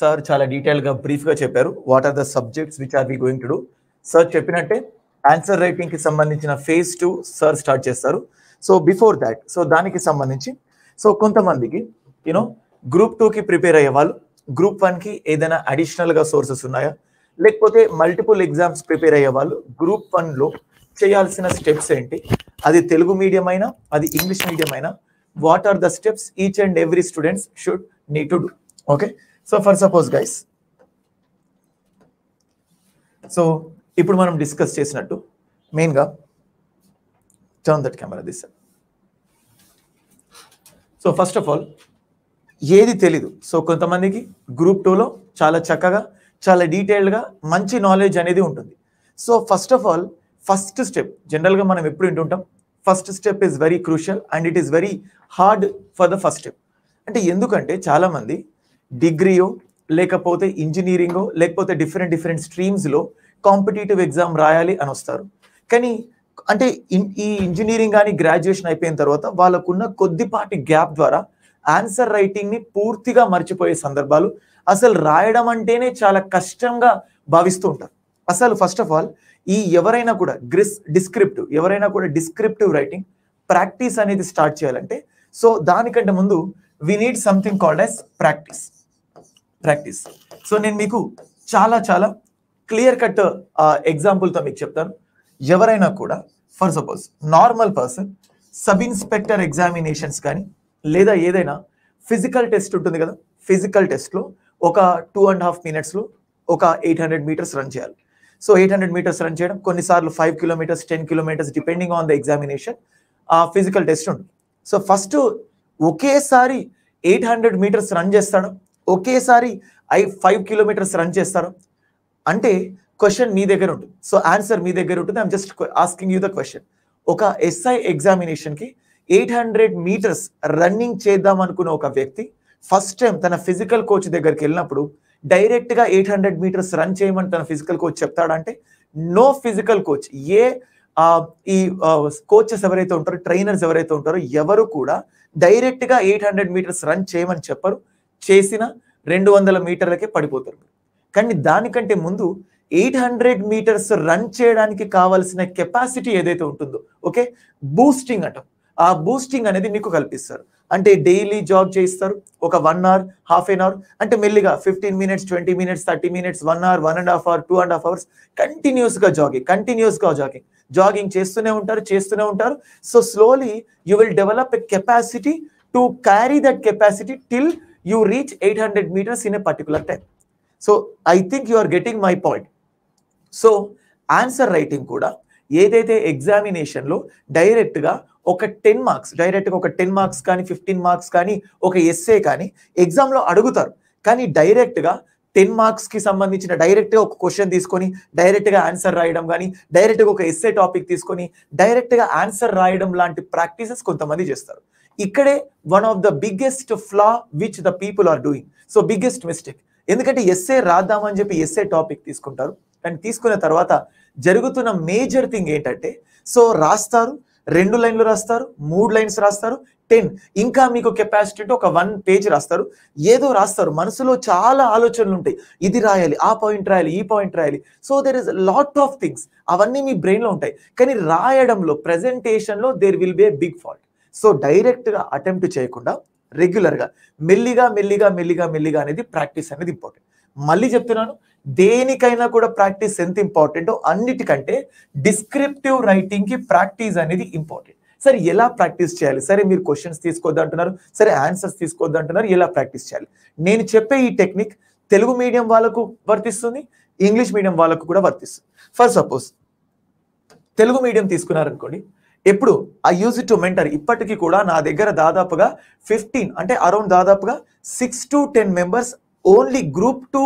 Sir చాలా డీటెయిల్గా బ్రీఫ్గా చెప్పారు what are the subjects which are we going to do sir చెప్పినట్టే ఆన్సర్ రైటింగ్కి సంబంధించిన ఫేజ్ టూ సార్ స్టార్ట్ చేస్తారు సో బిఫోర్ దాట్ సో దానికి సంబంధించి సో కొంతమందికి యూనో గ్రూప్ టూకి ప్రిపేర్ అయ్యే వాళ్ళు గ్రూప్ వన్కి ఏదైనా అడిషనల్గా సోర్సెస్ ఉన్నాయా లేకపోతే మల్టిపుల్ ఎగ్జామ్స్ ప్రిపేర్ అయ్యే వాళ్ళు గ్రూప్ వన్లో చేయాల్సిన స్టెప్స్ ఏంటి అది తెలుగు మీడియం అయినా అది ఇంగ్లీష్ మీడియం అయినా what are the steps each and every students should need to do okay so for suppose guys so ఇప్పుడు మనం డిస్కస్ చేసినట్టు మెయిన్గా turn that camera this so first of all ఏది తెలీదు సో కొంతమందికి గ్రూప్ టూలో చాలా చక్కగా చాలా డీటెయిల్డ్గా మంచి నాలెడ్జ్ అనేది ఉంటుంది so first of all first step జనరల్గా మనం ఎప్పుడు వింటుంటాం first step is very crucial and it is very hard for the first step అంటే ఎందుకంటే చాలామంది డిగ్రీయో లేకపోతే ఇంజనీరింగో లేకపోతే డిఫరెంట్ డిఫరెంట్ స్ట్రీమ్స్లో కాంపిటేటివ్ ఎగ్జామ్ రాయాలి అని వస్తారు కానీ అంటే ఈ ఇంజనీరింగ్ కానీ గ్రాడ్యుయేషన్ అయిపోయిన తర్వాత వాళ్ళకున్న కొద్దిపాటి గ్యాప్ ద్వారా ఆన్సర్ రైటింగ్ని పూర్తిగా మర్చిపోయే సందర్భాలు అసలు రాయడం అంటేనే చాలా కష్టంగా భావిస్తూ ఉంటారు అసలు ఫస్ట్ ఆఫ్ ఆల్ ఈ ఎవరైనా కూడా గ్రిస్ డిస్క్రిప్టివ్ ఎవరైనా కూడా డిస్క్రిప్టివ్ రైటింగ్ ప్రాక్టీస్ అనేది స్టార్ట్ చేయాలంటే సో దానికంటే ముందు we need something called as practice practice so నేను మీకు చాలా చాలా క్లియర్ కట్ ఎగ్జాంపుల్తో మీకు చెప్తాను ఎవరైనా కూడా for suppose normal person sub inspector examinations కానీ లేదా ఏదైనా ఫిజికల్ టెస్ట్ ఉంటుంది కదా ఫిజికల్ టెస్ట్లో ఒక టూ అండ్ హాఫ్ మినిట్స్లో ఒక ఎయిట్ హండ్రెడ్ మీటర్స్ రన్ చేయాలి so eight hundred metres run చేయడం కొన్నిసార్లు five kilometres ten kilometres depending on the examination ఆ ఫిజికల్ టెస్ట్ ఉంటుంది సో ఫస్ట్ ఒకేసారి ఎయిట్ హండ్రెడ్ మీటర్స్ రన్ చేస్తాడు ఒకేసారి ఐ ఫైవ్ కిలోమీటర్స్ రన్ చేస్తారు అంటే క్వశ్చన్ మీ దగ్గర ఉంటుంది సో ఆన్సర్ మీ దగ్గర ఉంటుంది I'm just asking you the question ఒక ఎస్ఐ ఎగ్జామినేషన్కి ఎయిట్ హండ్రెడ్ మీటర్స్ రన్నింగ్ చేద్దాం అనుకున్న ఒక వ్యక్తి ఫస్ట్ టైం తన ఫిజికల్ కోచ్ దగ్గరికి వెళ్ళినప్పుడు డైరెక్ట్గా ఎయిట్ హండ్రెడ్ మీటర్స్ రన్ చేయమని తన ఫిజికల్ కోచ్ చెప్తాడంటే నో ఫిజికల్ కోచ్ ఏ ఈ కోచెస్ ఎవరైతే ఉంటారో ట్రైనర్స్ ఎవరైతే ఉంటారో ఎవరు కూడా డైరెక్ట్గా ఎయిట్ హండ్రెడ్ మీటర్స్ రన్ చేయమని చెప్పరు చేసిన రెండు వందల మీటర్లకే పడిపోతారు కానీ దానికంటే ముందు ఎయిట్ హండ్రెడ్ మీటర్స్ రన్ చేయడానికి కావాల్సిన కెపాసిటీ ఏదైతే ఉంటుందో ఓకే బూస్టింగ్ అంటాం ఆ బూస్టింగ్ అనేది మీకు కల్పిస్తారు అంటే డైలీ జాబ్ చేయిస్తారు ఒక one hour half an hour అంటే మెల్లిగా fifteen minutes twenty minutes thirty minutes one hour one and half hour two and half hours కంటిన్యూస్గా జాగింగ్ కంటిన్యూస్గా జాగింగ్ జాగింగ్ చేస్తూనే ఉంటారు చేస్తూనే ఉంటారు so slowly you will develop a capacity to carry that capacity till you reach 800 meters in a particular time. So I think you are getting my point. So answer writing కూడా ఏదైతే ఎగ్జామినేషన్లో డైరెక్ట్గా ఒక ten marks డైరెక్ట్గా ఒక ten marks కానీ fifteen marks కానీ ఒక ఎస్ఏ కానీ ఎగ్జామ్లో అడుగుతారు కానీ డైరెక్ట్గా టెన్ మార్క్స్కి సంబంధించిన డైరెక్ట్గా ఒక క్వశ్చన్ తీసుకొని డైరెక్ట్గా ఆన్సర్ రాయడం కానీ డైరెక్ట్గా ఒక ఎస్ఏ టాపిక్ తీసుకొని డైరెక్ట్గా ఆన్సర్ రాయడం లాంటి ప్రాక్టీసెస్ కొంతమంది చేస్తారు ఇక్కడే one of the biggest flaw which the people are doing so biggest mistake ఎందుకంటే ఎస్ఏ రాద్దామని చెప్పి ఎస్ఏ టాపిక్ తీసుకుంటారు అండ్ తీసుకున్న తర్వాత జరుగుతున్న మేజర్ థింగ్ ఏంటంటే సో రాస్తారు రెండు లైన్లు రాస్తారు మూడు లైన్స్ రాస్తారు టెన్ ఇంకా మీకు కెపాసిటీ ఒక వన్ పేజ్ రాస్తారు ఏదో రాస్తారు మనసులో చాలా ఆలోచనలు ఉంటాయి ఇది రాయాలి ఆ పాయింట్ రాయాలి ఈ పాయింట్ రాయాలి so there is lot of things అవన్నీ మీ బ్రెయిన్లో ఉంటాయి కానీ రాయడంలో ప్రజెంటేషన్లో there will be big fault so డైరెక్ట్గా అటెంప్ట్ చేయకుండా రెగ్యులర్గా మెల్లిగా మెల్లిగా మెల్లిగా మెల్లిగా అనేది ప్రాక్టీస్ అనేది ఇంపార్టెంట్ మళ్ళీ చెప్తున్నాను దేనికైనా కూడా ప్రాక్టీస్ ఎంత ఇంపార్టెంటో అన్నిటికంటే డిస్క్రిప్టివ్ రైటింగ్కి ప్రాక్టీస్ అనేది ఇంపార్టెంట్ సరే ఎలా ప్రాక్టీస్ చేయాలి సరే మీరు క్వశ్చన్స్ తీసుకోవద్దు అంటున్నారు సరే ఆన్సర్స్ తీసుకోవద్దు అంటున్నారు ఎలా ప్రాక్టీస్ చేయాలి నేను చెప్పే ఈ టెక్నిక్ తెలుగు మీడియం వాళ్ళకు వర్తిస్తుంది ఇంగ్లీష్ మీడియం వాళ్ళకు కూడా వర్తిస్తుంది ఫర్ సపోజ్ తెలుగు మీడియం తీసుకున్నారనుకోండి ఎప్పుడు ఐ యూజ్ టు మెంటర్ ఇప్పటికీ కూడా నా దగ్గర దాదాపుగా ఫిఫ్టీన్ అంటే అరౌండ్ దాదాపుగా six to ten members only group two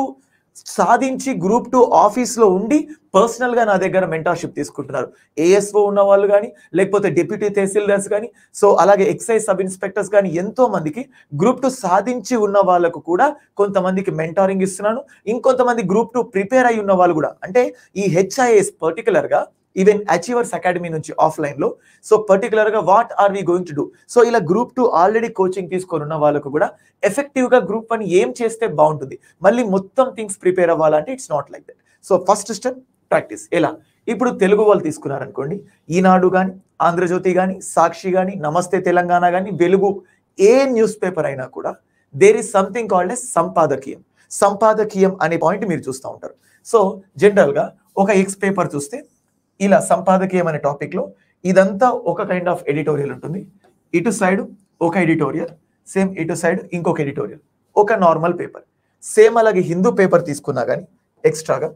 సాధించి గ్రూప్ టు ఆఫీస్లో ఉండి పర్సనల్గా నా దగ్గర మెంటర్షిప్ తీసుకుంటున్నారు ఏఎస్ఓ ఉన్న వాళ్ళు కానీ లేకపోతే డిప్యూటీ తహసీల్దార్స్ కానీ సో అలాగే ఎక్సైజ్ సబ్ ఇన్స్పెక్టర్స్ కానీ ఎంతో మందికి గ్రూప్ టు సాధించి ఉన్న వాళ్ళకు కూడా కొంతమందికి మెంటారింగ్ ఇస్తున్నాను ఇంకొంతమంది గ్రూప్ టు ప్రిపేర్ అయి ఉన్న వాళ్ళు కూడా అంటే ఈ హెచ్ఐఎస్ పర్టికులర్గా ఈవెన్ అచీవర్స్ అకాడమీ నుంచి ఆఫ్లైన్లో సో పర్టికులర్గా what are we going to do so ఇలా గ్రూప్ టూ ఆల్రెడీ కోచింగ్ తీసుకొనున్న వాళ్ళకు కూడా ఎఫెక్టివ్గా గ్రూప్ వన్ ఏం చేస్తే బాగుంటుంది మళ్ళీ మొత్తం థింగ్స్ ప్రిపేర్ అవ్వాలంటే it's not like that so first step practice ఎలా ఇప్పుడు తెలుగు వాళ్ళు తీసుకున్నారనుకోండి ఈనాడు కానీ ఆంధ్రజ్యోతి కానీ సాక్షి కానీ నమస్తే తెలంగాణ కానీ వెలుగు ఏ న్యూస్ పేపర్ అయినా కూడా there is something called as సంపాదకీయం సంపాదకీయం అనే పాయింట్ మీరు చూస్తూ ఉంటారు సో జనరల్గా ఒక ఎక్స్ పేపర్ చూస్తే ఇలా సంపాదకీయం అనే టాపిక్లో ఇదంతా ఒక కైండ్ ఆఫ్ ఎడిటోరియల్ ఉంటుంది ఇటు సైడ్ ఒక ఎడిటోరియల్ సేమ్ ఇటు సైడ్ ఇంకొక ఎడిటోరియల్ ఒక నార్మల్ పేపర్ సేమ్ అలాగే హిందూ పేపర్ తీసుకున్నా కానీ ఎక్స్ట్రాగా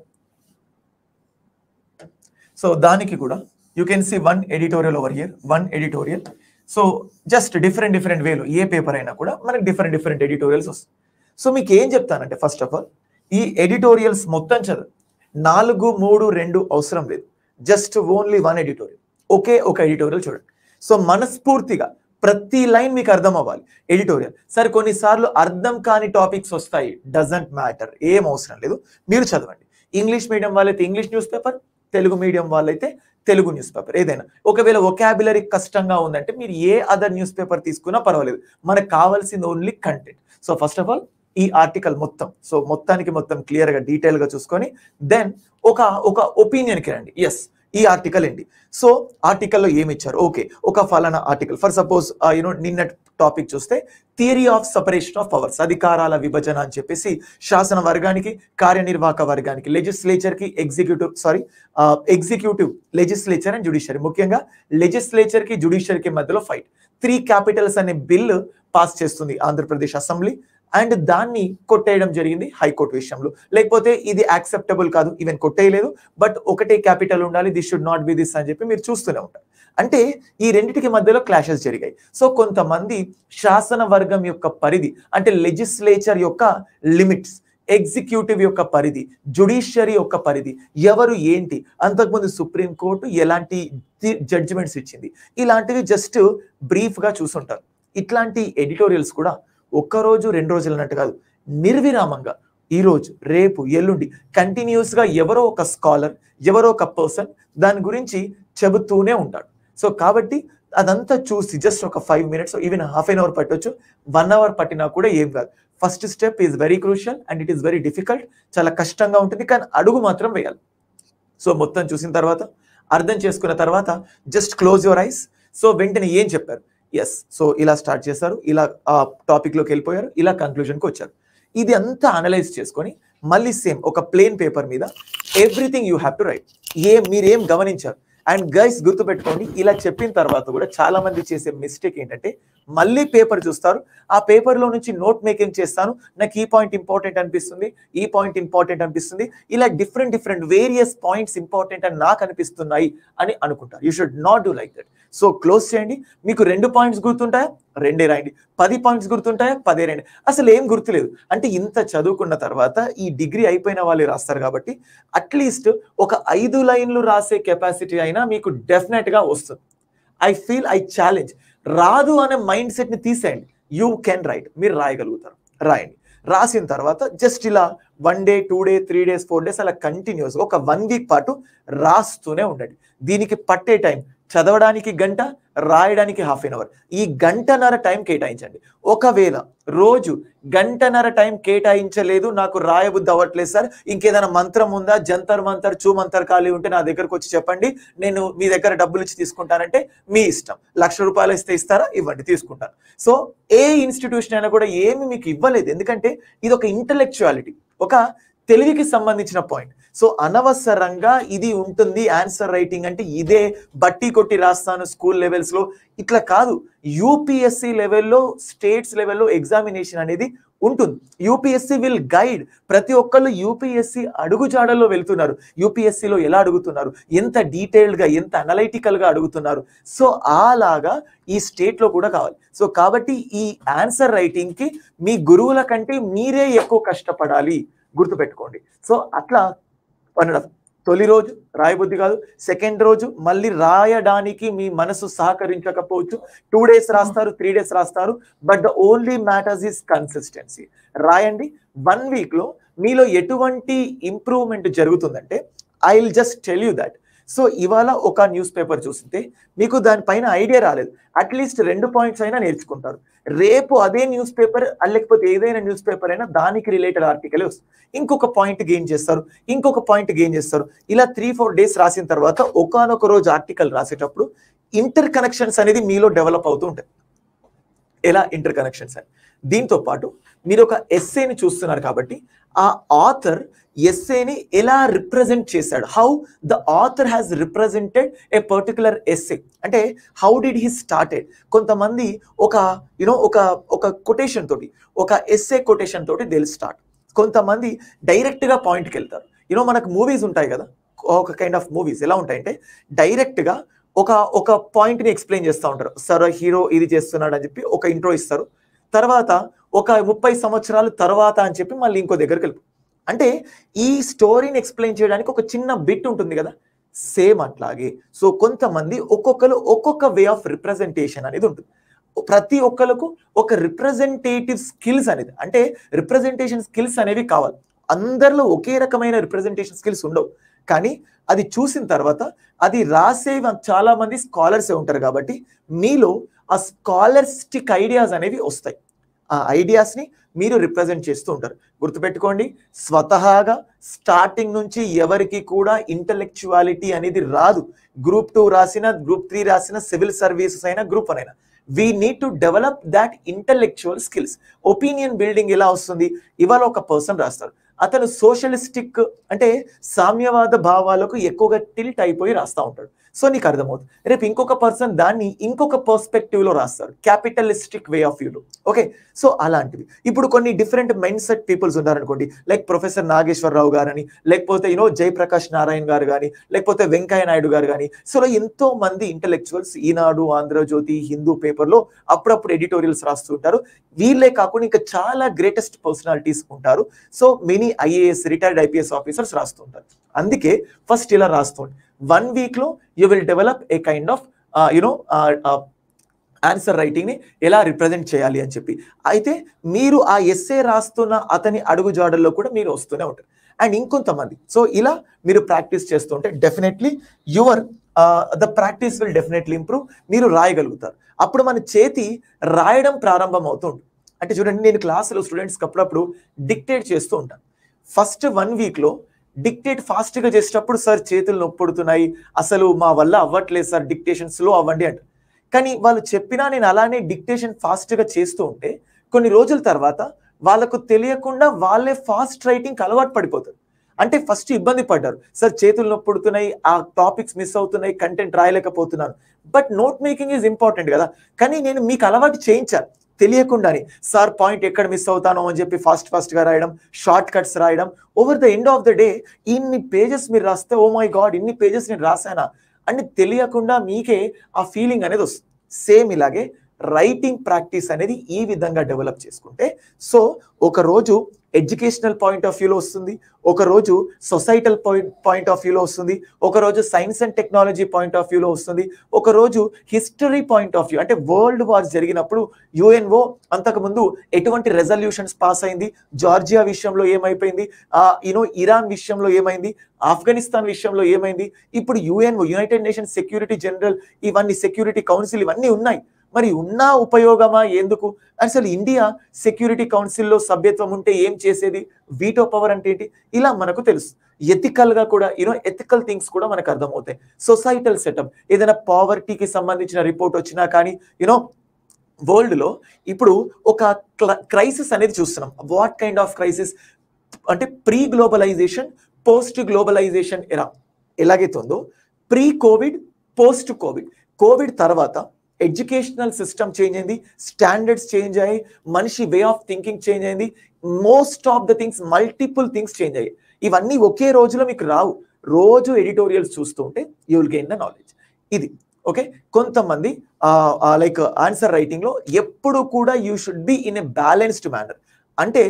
సో దానికి కూడా you can see one editorial over year one editorial so just different different వేలో ఏ పేపర్ అయినా కూడా మనకి డిఫరెంట్ డిఫరెంట్ ఎడిటోరియల్స్ వస్తాయి సో మీకు ఏం చెప్తానంటే ఫస్ట్ ఆఫ్ ఆల్ ఈ ఎడిటోరియల్స్ మొత్తం చదువు నాలుగు మూడు రెండు అవసరం లేదు జస్ట్ ఓన్లీ వన్ ఎడిటోరియల్ ఒకే ఒక ఎడిటోరియల్ చూడండి సో మనస్ఫూర్తిగా ప్రతి లైన్ మీకు అర్థం అవ్వాలి ఎడిటోరియల్ సరే కొన్నిసార్లు అర్థం కాని టాపిక్స్ వస్తాయి డజంట్ మ్యాటర్ ఏం అవసరం లేదు మీరు చదవండి ఇంగ్లీష్ మీడియం వాళ్ళైతే English newspaper Telugu medium వాళ్ళైతే తెలుగు న్యూస్ పేపర్ ఏదైనా ఒకవేళ ఒకాబులరీ కష్టంగా ఉందంటే మీరు ఏ అదర్ న్యూస్ పేపర్ తీసుకున్నా పర్వాలేదు మనకు కావాల్సింది only content so first of all ఈ ఆర్టికల్ మొత్తం సో మొత్తానికి మొత్తం క్లియర్గా డీటెయిల్గా చూసుకొని దెన్ ఒక ఒక ఒపీనియన్కి రండి ఎస్ ఈ ఆర్టికల్ ఏంటి సో ఆర్టికల్లో ఏమి ఇచ్చారు ఓకే ఒక ఫలానా ఆర్టికల్ ఫర్ సపోజ్ యూనో నిన్న టాపిక్ చూస్తే theory of separation of powers అధికారాల విభజన అని చెప్పేసి శాసన వర్గానికి కార్యనిర్వాహక వర్గానికి లెజిస్లేచర్కి executive sorry executive legislature and judiciary ముఖ్యంగా లెజిస్లేచర్కి జుడిషియరీకి మధ్యలో ఫైట్ త్రీ క్యాపిటల్స్ అనే బిల్ పాస్ చేస్తుంది ఆంధ్రప్రదేశ్ అసెంబ్లీ అండ్ దాన్ని కొట్టేయడం జరిగింది హైకోర్టు విషయంలో లేకపోతే ఇది యాక్సెప్టబుల్ కాదు ఈవెన్ కొట్టేయలేదు బట్ ఒకటే క్యాపిటల్ ఉండాలి this should not be this అని చెప్పి మీరు చూస్తూనే ఉంటారు అంటే ఈ రెండింటికి మధ్యలో క్లాషెస్ జరిగాయి సో కొంతమంది శాసన వర్గం యొక్క పరిధి అంటే లెజిస్లేచర్ యొక్క లిమిట్స్ ఎగ్జిక్యూటివ్ యొక్క పరిధి జుడిషియరీ యొక్క పరిధి ఎవరు ఏంటి అంతకుముందు సుప్రీంకోర్టు ఎలాంటి జడ్జిమెంట్స్ ఇచ్చింది ఇలాంటివి జస్ట్ బ్రీఫ్గా చూసుంటారు ఇట్లాంటి ఎడిటోరియల్స్ కూడా ఒక్కరోజు రెండు రోజులు అన్నట్టు కాదు నిర్విరామంగా ఈరోజు రేపు ఎల్లుండి కంటిన్యూస్గా ఎవరో ఒక స్కాలర్ ఎవరో ఒక పర్సన్ దాని గురించి చెబుతూనే ఉంటాడు సో కాబట్టి అదంతా చూసి జస్ట్ ఒక five minutes even half an hour పట్టొచ్చు వన్ అవర్ పట్టినా కూడా ఏం కాదు first step is very crucial and it is very difficult చాలా కష్టంగా ఉంటుంది కానీ అడుగు మాత్రం వేయాలి సో మొత్తం చూసిన తర్వాత అర్థం చేసుకున్న తర్వాత just close your eyes so వెంటనే ఏం చెప్పారు ఎస్ సో ఇలా స్టార్ట్ చేశారు ఇలా ఆ టాపిక్లోకి వెళ్ళిపోయారు ఇలా కంక్లూజన్కి వచ్చారు ఇది అంతా అనలైజ్ చేసుకొని మళ్ళీ సేమ్ ఒక ప్లేన్ పేపర్ మీద everything you have to write a మీరేం గమనించారు అండ్ గైస్ గుర్తుపెట్టుకోండి ఇలా చెప్పిన తర్వాత కూడా చాలా మంది చేసే మిస్టేక్ ఏంటంటే మళ్ళీ పేపర్ చూస్తారు ఆ పేపర్లో నుంచి నోట్ మేకింగ్ చేస్తాను నాకు ఈ పాయింట్ ఇంపార్టెంట్ అనిపిస్తుంది ఈ పాయింట్ ఇంపార్టెంట్ అనిపిస్తుంది ఇలా different different various points important అని నాకు అనిపిస్తున్నాయి అని అనుకుంటారు you should not do like that so close చేయండి మీకు రెండు పాయింట్స్ గుర్తుంటాయా రెండే రాయండి పది పాయింట్స్ గుర్తుంటాయా పదే రాయండి అసలు ఏం గుర్తులేదు అంటే ఇంత చదువుకున్న తర్వాత ఈ డిగ్రీ అయిపోయిన వాళ్ళు రాస్తారు కాబట్టి అట్లీస్ట్ ఒక ఐదు లైన్లు రాసే కెపాసిటీ అయినా మీకు డెఫినెట్గా వస్తుంది ఐ ఫీల్ ఐ ఛాలెంజ్ రాదు అనే మైండ్ సెట్ని తీసేయండి యూ కెన్ రైట్ మీరు రాయగలుగుతారు రాయండి రాసిన తర్వాత జస్ట్ ఇలా one day two day three days four days అలా కంటిన్యూస్ ఒక వన్ వీక్ పాటు రాస్తూనే ఉండండి దీనికి పట్టే టైం చదవడానికి గంట రాయడానికి హాఫ్ ఎన్ అవర్ ఈ గంటన్నర టైం కేటాయించండి ఒకవేళ రోజు గంటన్నర టైం కేటాయించలేదు నాకు రాయబుద్ధి అవ్వట్లేదు సార్ ఇంకేదైనా మంత్రం ఉందా జంతర్ మంతర్ చూ మంతర్ ఖాళీ ఉంటే నా దగ్గరకు వచ్చి చెప్పండి నేను మీ దగ్గర డబ్బులు ఇచ్చి తీసుకుంటానంటే మీ ఇష్టం లక్ష రూపాయలు ఇస్తే ఇస్తారా ఇవ్వండి తీసుకుంటాను సో ఏ ఇన్స్టిట్యూషన్ అయినా కూడా ఏమి మీకు ఇవ్వలేదు ఎందుకంటే ఇది ఒక ఇంటలెక్చువాలిటీ ఒక తెలివికి సంబంధించిన పాయింట్ సో అనవసరంగా ఇది ఉంటుంది ఆన్సర్ రైటింగ్ అంటే ఇదే బట్టి కొట్టి రాస్తాను స్కూల్ లెవెల్స్లో ఇట్లా కాదు యూపీఎస్సి లెవెల్లో స్టేట్స్ లెవెల్లో ఎగ్జామినేషన్ అనేది ఉంటుంది యూపీఎస్సి విల్ గైడ్ ప్రతి ఒక్కళ్ళు యూపీఎస్సి అడుగుజాడల్లో వెళ్తున్నారు యూపీఎస్సిలో ఎలా అడుగుతున్నారు ఎంత డీటెయిల్డ్గా ఎంత అనలైటికల్గా అడుగుతున్నారు సో అలాగా ఈ స్టేట్లో కూడా కావాలి సో కాబట్టి ఈ ఆన్సర్ రైటింగ్కి మీ గురువుల కంటే మీరే ఎక్కువ కష్టపడాలి గుర్తుపెట్టుకోండి సో అట్లా అనడం తొలి రోజు రాయబుద్ధి కాదు సెకండ్ రోజు మళ్ళీ రాయడానికి మీ మనసు సహకరించకపోవచ్చు టూ డేస్ రాస్తారు త్రీ డేస్ రాస్తారు but the only matters is consistency రాయండి వన్ వీక్లో మీలో ఎటువంటి ఇంప్రూవ్మెంట్ జరుగుతుందంటే I will just tell you that so ఇవాళ ఒక న్యూస్ పేపర్ చూస్తే మీకు దానిపైన ఐడియా రాలేదు అట్లీస్ట్ రెండు పాయింట్స్ అయినా నేర్చుకుంటారు రేపు అదే న్యూస్ పేపర్ లేకపోతే ఏదైనా న్యూస్ పేపర్ అయినా దానికి రిలేటెడ్ ఆర్టికల్ వస్తుంది ఇంకొక పాయింట్ గెయిన్ చేస్తారు ఇంకొక పాయింట్ గెయిన్ చేస్తారు ఇలా త్రీ ఫోర్ డేస్ రాసిన తర్వాత ఒకనొక రోజు ఆర్టికల్ రాసేటప్పుడు ఇంటర్ కనెక్షన్స్ అనేది మీలో డెవలప్ అవుతూ ఉంటాయి ఎలా ఇంటర్ కనెక్షన్స్ అని దీంతో పాటు మీరు ఒక ఎస్ఏని చూస్తున్నారు కాబట్టి ఆ ఆథర్ ఎస్ఏని ఎలా రిప్రజెంట్ చేశాడు how the author has represented a particular essay అంటే హౌ డిడ్ హీ స్టార్టెడ్ కొంతమంది ఒక యునో ఒక ఒక కొటేషన్ తోటి ఒక ఎస్ఏ కొటేషన్ తోటి దిల్ స్టార్ట్ కొంతమంది డైరెక్ట్గా పాయింట్కి వెళ్తారు యూనో మనకు మూవీస్ ఉంటాయి కదా ఒక కైండ్ ఆఫ్ మూవీస్ ఎలా ఉంటాయంటే డైరెక్ట్గా ఒక ఒక పాయింట్ని ఎక్స్ప్లెయిన్ చేస్తూ ఉంటారు సర్ హీరో ఇది చేస్తున్నాడు అని చెప్పి ఒక ఇంట్రో ఇస్తారు తర్వాత ఒక ముప్పై సంవత్సరాలు తర్వాత అని చెప్పి మళ్ళీ ఇంకో దగ్గరికి వెళ్ళి అంటే ఈ స్టోరీని ఎక్స్ప్లెయిన్ చేయడానికి ఒక చిన్న బిట్ ఉంటుంది కదా సేమ్ అట్లాగే సో కొంతమంది ఒక్కొక్కరు ఒక్కొక్క వే ఆఫ్ రిప్రజెంటేషన్ అనేది ఉంటుంది ప్రతి ఒక్కరికి ఒక రిప్రజెంటేటివ్ స్కిల్స్ అనేది అంటే రిప్రజెంటేషన్ స్కిల్స్ అనేవి కావాలి అందరిలో ఒకే రకమైన రిప్రజెంటేషన్ స్కిల్స్ ఉండవు కానీ అది చూసిన తర్వాత అది రాసే చాలా మంది స్కాలర్సే ఉంటారు కాబట్టి మీలో ఆ స్కాలర్స్టిక్ ఐడియాస్ అనేవి వస్తాయి ఆ ఐడియాస్ని మీరు రిప్రజెంట్ చేస్తూ ఉంటారు గుర్తుపెట్టుకోండి స్వతహాగా స్టార్టింగ్ నుంచి ఎవరికి కూడా ఇంటలెక్చువాలిటీ అనేది రాదు గ్రూప్ టూ రాసిన గ్రూప్ త్రీ రాసిన సివిల్ సర్వీసెస్ అయినా గ్రూప్ వన్ అయినా we need to develop that intellectual skills opinion building ఎలా వస్తుంది ఇవాళ ఒక పర్సన్ రాస్తారు అతను సోషలిస్టిక్ అంటే సామ్యవాద భావాలకు ఎక్కువగా టిల్ట్ అయిపోయి రాస్తూ ఉంటాడు సో నీకు అర్థమవుతుంది రేపు ఇంకొక పర్సన్ దాన్ని ఇంకొక పర్స్పెక్టివ్లో రాస్తారు క్యాపిటలిస్టిక్ వే ఆఫ్ వ్యూలో ఓకే సో అలాంటివి ఇప్పుడు కొన్ని డిఫరెంట్ మైండ్ సెట్ పీపుల్స్ ఉన్నారనుకోండి లైక్ ప్రొఫెసర్ నాగేశ్వరరావు గారని లేకపోతే యూనో జయప్రకాష్ నారాయణ్ గారు కానీ లేకపోతే వెంకయ్య నాయుడు గారు కానీ సో ఎంతో మంది ఇంటలెక్చువల్స్ ఈనాడు ఆంధ్రజ్యోతి హిందూ పేపర్లో అప్పుడప్పుడు ఎడిటోరియల్స్ రాస్తుంటారు వీళ్ళే కాకుండా ఇంకా చాలా గ్రేటెస్ట్ పర్సనాలిటీస్ ఉంటారు సో మెనీ అన్ని ఐఏఎస్ రిటైర్డ్ ఐపీఎస్ ఆఫీసర్స్ రాస్తుంటారు అందుకే ఫస్ట్ ఇలా రాస్తుంది వన్ వీక్లో you will develop a kind of you know answer రైటింగ్ని ఎలా రిప్రజెంట్ చేయాలి అని చెప్పి అయితే మీరు ఆ ఎస్ఏ రాస్తున్న అతని అడుగుజాడల్లో కూడా మీరు వస్తూనే ఉంటారు అండ్ ఇంకొంతమంది సో ఇలా మీరు ప్రాక్టీస్ చేస్తుంటే definitely your the practice will definitely improve మీరు రాయగలుగుతారు అప్పుడు మన చేతి రాయడం ప్రారంభం అవుతుంది అంటే చూడండి నేను క్లాసులో స్టూడెంట్స్కి అప్పుడప్పుడు డిక్టేట్ చేస్తూ ఉంటాను ఫస్ట్ వన్ వీక్లో డిక్టేట్ ఫాస్ట్గా చేసేటప్పుడు సార్ చేతులు నొప్పుడుతున్నాయి అసలు మా వల్ల అవ్వట్లేదు సార్ డిక్టేషన్ స్లో అవ్వండి అంట కానీ వాళ్ళు చెప్పినా నేను అలానే డిక్టేషన్ ఫాస్ట్గా చేస్తూ ఉంటే కొన్ని రోజుల తర్వాత వాళ్ళకు తెలియకుండా వాళ్ళే ఫాస్ట్ రైటింగ్కి అలవాటు పడిపోతారు అంటే ఫస్ట్ ఇబ్బంది పడ్డారు సార్ చేతులు నొప్పుడుతున్నాయి ఆ టాపిక్స్ మిస్ అవుతున్నాయి కంటెంట్ రాయలేకపోతున్నాను but note making is important కదా కానీ నేను మీకు అలవాటు చేయించాను తెలియకుండానే సార్ పాయింట్ ఎక్కడ మిస్ అవుతానో అని చెప్పి ఫాస్ట్ ఫాస్ట్గా రాయడం షార్ట్ కట్స్ రాయడం over the end of the day ఇన్ని పేజెస్ మీరు రాస్తే ఓ మై గాడ్ ఇన్ని పేజెస్ నేను రాశానా అని తెలియకుండా మీకే ఆ ఫీలింగ్ అనేది వస్తుంది సేమ్ ఇలాగే రైటింగ్ ప్రాక్టీస్ అనేది ఈ విధంగా డెవలప్ చేసుకుంటే సో ఒకరోజు ఎడ్యుకేషనల్ పాయింట్ ఆఫ్ వ్యూలో వస్తుంది ఒకరోజు సొసైటల్ పాయింట్ పాయింట్ ఆఫ్ వ్యూలో వస్తుంది ఒకరోజు science and technology point of వ్యూలో వస్తుంది ఒకరోజు హిస్టరీ పాయింట్ ఆఫ్ వ్యూ అంటే వరల్డ్ వార్ జరిగినప్పుడు యుఎన్ఓ అంతకుముందు ఎటువంటి రెజల్యూషన్స్ పాస్ అయింది జార్జియా విషయంలో ఏమైపోయింది ఆ యూనో ఇరాన్ విషయంలో ఏమైంది ఆఫ్ఘనిస్తాన్ విషయంలో ఏమైంది ఇప్పుడు UNO United Nations security general ఇవన్నీ సెక్యూరిటీ కౌన్సిల్ ఇవన్నీ ఉన్నాయి మరి ఉన్నా ఉపయోగమా ఎందుకు అసలు ఇండియా సెక్యూరిటీ కౌన్సిల్లో సభ్యత్వం ఉంటే ఏం చేసేది వీటో పవర్ అంటే ఏంటి ఇలా మనకు తెలుసు ఎథికల్గా కూడా యూనో ఎథికల్ థింగ్స్ కూడా మనకు అర్థమవుతాయి సొసైటల్ సెటప్ ఏదైనా పావర్టీకి సంబంధించిన రిపోర్ట్ వచ్చినా కానీ యూనో వరల్డ్లో ఇప్పుడు ఒక క్రైసిస్ అనేది చూస్తున్నాం వాట్ కైండ్ ఆఫ్ క్రైసిస్ అంటే ప్రీ గ్లోబలైజేషన్ పోస్ట్ గ్లోబలైజేషన్ ఎలా ఎలాగైతే ఉందో pre Covid post Covid Covid తర్వాత ఎడ్యుకేషనల్ సిస్టమ్ చేంజ్ అయింది స్టాండర్డ్స్ చేంజ్ అయ్యాయి మనిషి వే ఆఫ్ థింకింగ్ చేంజ్ అయింది most of the things multiple things change అయ్యాయి ఇవన్నీ ఒకే రోజులో మీకు రావు రోజు ఎడిటోరియల్స్ చూస్తూ ఉంటే you will gain the knowledge ఇది ఓకే కొంతమంది లైక్ ఆన్సర్ రైటింగ్లో ఎప్పుడు కూడా you should be in a balanced manner అంటే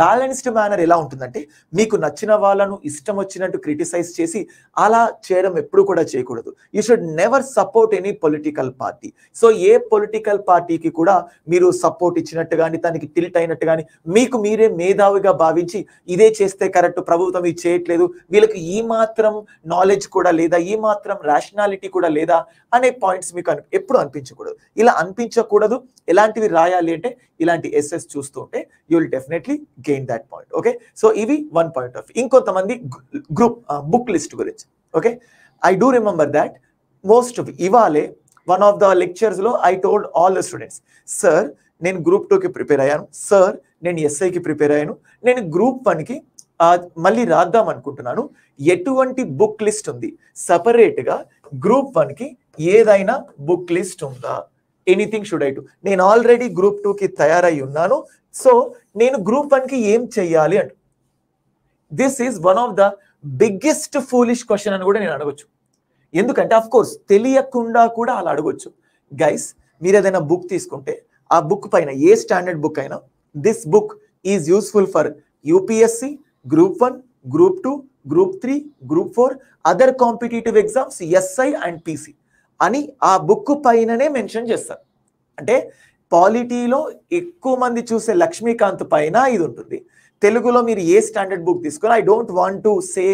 బ్యాలెన్స్డ్ మేనర్ ఎలా ఉంటుందంటే మీకు నచ్చిన వాళ్ళను ఇష్టం వచ్చినట్టు క్రిటిసైజ్ చేసి అలా చేయడం ఎప్పుడు కూడా చేయకూడదు you should never support any political party so a political పార్టీకి కూడా మీరు సపోర్ట్ ఇచ్చినట్టు కానీ దానికి టిల్ట్ అయినట్టు కానీ మీకు మీరే మేధావిగా భావించి ఇదే చేస్తే కరెక్ట్ ప్రభుత్వం ఇది చేయట్లేదు వీళ్ళకి ఈ మాత్రం నాలెడ్జ్ కూడా లేదా ఈ మాత్రం రేషనాలిటీ కూడా లేదా అనే పాయింట్స్ మీకు ఎప్పుడు అనిపించకూడదు ఇలా అనిపించకూడదు ఎలాంటివి రాయాలి అంటే ఇలాంటి ఎస్ఎస్ చూస్తుంటే you will definitely gain that point okay so ఇవి వన్ పాయింట్ ఆఫ్ ఇంకొంతమంది గ్రూప్ బుక్ లిస్ట్ గురించి okay I do remember that most of ఇవాళే వన్ ఆఫ్ ద లెక్చర్స్లో I told all the students sir నేను group టూకి prepare అయ్యాను sir నేను ఎస్ఐకి ప్రిపేర్ అయ్యాను నేను గ్రూప్ వన్కి మళ్ళీ రాద్దాం అనుకుంటున్నాను ఎటువంటి బుక్ లిస్ట్ ఉంది సపరేట్గా గ్రూప్ వన్కి ఏదైనా బుక్ లిస్ట్ ఉందా ఎనీథింగ్ షుడ్ ఐ టు నేను ఆల్రెడీ గ్రూప్ టూకి తయారై ఉన్నాను సో నేను గ్రూప్ వన్కి ఏం చెయ్యాలి అంట this is one of the biggest foolish question అని కూడా నేను అడగొచ్చు ఎందుకంటే అఫ్ కోర్స్ తెలియకుండా కూడా అలా అడగొచ్చు గైస్ మీరు ఏదైనా బుక్ తీసుకుంటే ఆ బుక్ పైన ఏ స్టాండర్డ్ బుక్ అయినా this book is useful for UPSC group one group two group three group four other competitive exams SI and PC అని ఆ బుక్ పైననే మెన్షన్ చేస్తారు అంటే పాలిటీలో ఎక్కువ మంది చూసే లక్ష్మీకాంత్ పైన ఇది ఉంటుంది తెలుగులో మీరు ఏ స్టాండర్డ్ బుక్ తీసుకుని I don't want to say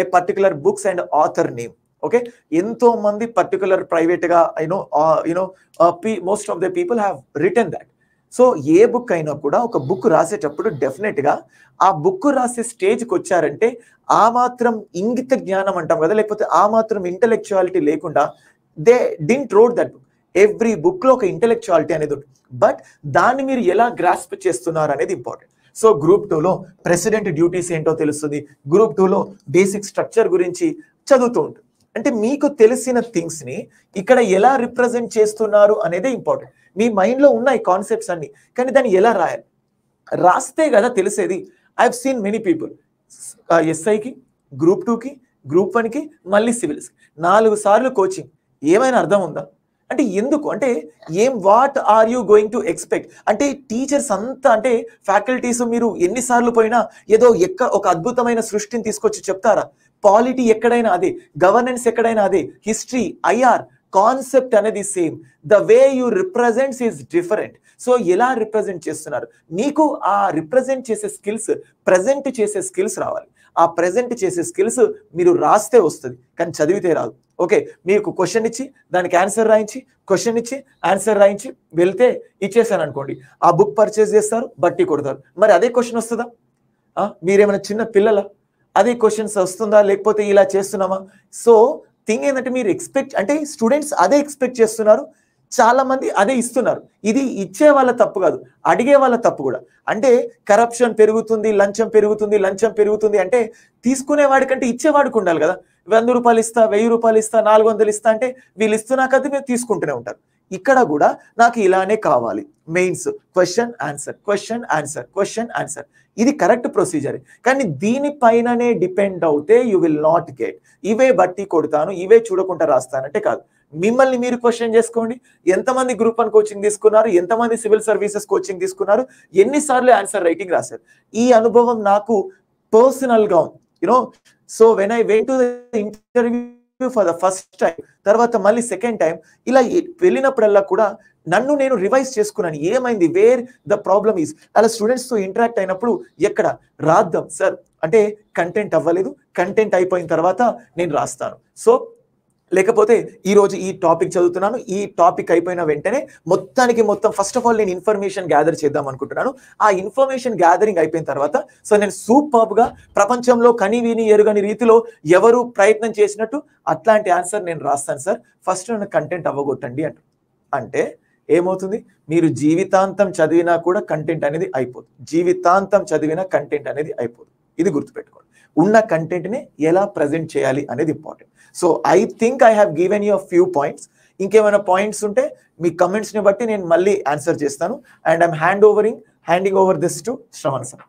a particular books and author name okay ఎంతో మంది పర్టికులర్ ప్రైవేట్గా యూనో యూనో పీ most of the people have return that so a book అయినా కూడా ఒక బుక్ రాసేటప్పుడు డెఫినెట్గా ఆ బుక్ రాసే స్టేజ్కి వచ్చారంటే ఆ మాత్రం ఇంగిత జ్ఞానం అంటాం కదా లేకపోతే ఆ మాత్రం ఇంటలెక్చువాలిటీ లేకుండా they didn't read that book every బుక్లో ఒక ఇంటెలెక్చువాలిటీ అనేది ఉంటుంది బట్ దాన్ని మీరు ఎలా గ్రాస్ప్ చేస్తున్నారు అనేది ఇంపార్టెంట్ సో గ్రూప్ టూలో ప్రెసిడెంట్ డ్యూటీస్ ఏంటో తెలుస్తుంది గ్రూప్ టూలో బేసిక్ స్ట్రక్చర్ గురించి చదువుతూ ఉంటుంది అంటే మీకు తెలిసిన థింగ్స్ని ఇక్కడ ఎలా రిప్రజెంట్ చేస్తున్నారు అనేదే ఇంపార్టెంట్ మీ మైండ్లో ఉన్న ఈ కాన్సెప్ట్స్ అన్ని కానీ దాన్ని ఎలా రాయాలి రాస్తే కదా తెలిసేది I have seen many people ఎస్ఐకి గ్రూప్ టూకి గ్రూప్ వన్కి మళ్ళీ సివిల్స్ నాలుగు సార్లు కోచింగ్ ఏమైనా అర్థం ఉందా అంటే ఎందుకు అంటే ఏం what are you going to expect అంటే టీచర్స్ అంతా అంటే ఫ్యాకల్టీస్ మీరు ఎన్నిసార్లు పోయినా ఏదో ఎక్క ఒక అద్భుతమైన సృష్టిని తీసుకొచ్చి చెప్తారా పాలిటీ ఎక్కడైనా అదే గవర్నెన్స్ ఎక్కడైనా అదే హిస్టరీ ఐఆర్ కాన్సెప్ట్ అనేది same the way you represents is different so ఎలా రిప్రజెంట్ చేస్తున్నారు నీకు ఆ రిప్రజెంట్ చేసే స్కిల్స్ ప్రజెంట్ చేసే స్కిల్స్ రావాలి ఆ ప్రజెంట్ చేసే స్కిల్స్ మీరు రాస్తే వస్తుంది కానీ చదివితే రాదు ఓకే మీకు క్వశ్చన్ ఇచ్చి దానికి ఆన్సర్ రాయించి క్వశ్చన్ ఇచ్చి ఆన్సర్ రాయించి వెళ్తే ఇచ్చేసాను అనుకోండి ఆ బుక్ పర్చేస్ చేస్తారు బట్టి కొడతారు మరి అదే క్వశ్చన్ వస్తుందా మీరేమైనా చిన్న పిల్లల అదే క్వశ్చన్స్ వస్తుందా లేకపోతే ఇలా చేస్తున్నామా సో థింగ్ ఏంటంటే మీరు ఎక్స్పెక్ట్ అంటే స్టూడెంట్స్ అదే ఎక్స్పెక్ట్ చేస్తున్నారు చాలా మంది అదే ఇస్తున్నారు ఇది ఇచ్చే వాళ్ళ తప్పు కాదు అడిగే వాళ్ళ తప్పు కూడా అంటే కరప్షన్ పెరుగుతుంది లంచం పెరుగుతుంది లంచం పెరుగుతుంది అంటే కంటే ఇచ్చేవాడికి ఉండాలి కదా వంద రూపాయలు ఇస్తా వెయ్యి రూపాయలు ఇస్తా నాలుగు వందలు ఇస్తా అంటే వీళ్ళు ఇస్తున్నా కదా మీరు తీసుకుంటూనే ఉంటారు ఇక్కడ కూడా నాకు ఇలానే కావాలి mains question answer question answer question answer ఇది కరెక్ట్ ప్రొసీజర్ కానీ దీనిపైననే డిపెండ్ అవుతే యూ విల్ నాట్ గెట్ ఇవే బట్టి కొడతాను ఇవే చూడకుండా రాస్తానంటే కాదు మిమ్మల్ని మీరు క్వశ్చన్ చేసుకోండి ఎంతమంది గ్రూప్ వన్ కోచింగ్ తీసుకున్నారు ఎంతమంది సివిల్ సర్వీసెస్ కోచింగ్ తీసుకున్నారు ఎన్నిసార్లు ఆన్సర్ రైటింగ్ రాశారు ఈ అనుభవం నాకు పర్సనల్గా ఉంది you know so when I wait to the interview for the first time తర్వాత మళ్ళీ సెకండ్ టైం ఇలా వెళ్ళినప్పుడల్లా కూడా నన్ను నేను రివైజ్ చేసుకున్నాను ఏమైంది వేర్ ద ప్రాబ్లమ్ ఈస్ అలా స్టూడెంట్స్ తో ఇంటరాక్ట్ అయినప్పుడు ఎక్కడ రాద్దాం సార్ అంటే కంటెంట్ అవ్వలేదు కంటెంట్ అయిపోయిన తర్వాత నేను రాస్తాను సో లేకపోతే ఈరోజు ఈ టాపిక్ చదువుతున్నాను ఈ టాపిక్ అయిపోయిన వెంటనే మొత్తానికి మొత్తం ఫస్ట్ ఆఫ్ ఆల్ నేను ఇన్ఫర్మేషన్ గ్యాదర్ చేద్దాం అనుకుంటున్నాను ఆ ఇన్ఫర్మేషన్ గ్యాదరింగ్ అయిపోయిన తర్వాత సో నేను సూపర్గా ప్రపంచంలో విని ఎరుగని రీతిలో ఎవరు ప్రయత్నం చేసినట్టు అట్లాంటి ఆన్సర్ నేను రాస్తాను సార్ ఫస్ట్ నన్ను కంటెంట్ అవ్వగొట్టండి అంట అంటే ఏమవుతుంది మీరు జీవితాంతం చదివినా కూడా కంటెంట్ అనేది అయిపోదు జీవితాంతం చదివినా కంటెంట్ అనేది అయిపోదు ఇది గుర్తుపెట్టుకోండి ఉన్న కంటెంట్ని ఎలా ప్రజెంట్ చేయాలి అనేది important so I think I have given you few points ఇంకేమైనా పాయింట్స్ ఉంటే మీ కమెంట్స్ని బట్టి నేను మళ్ళీ ఆన్సర్ చేస్తాను and I'm hand overing handing over this to Shravan sir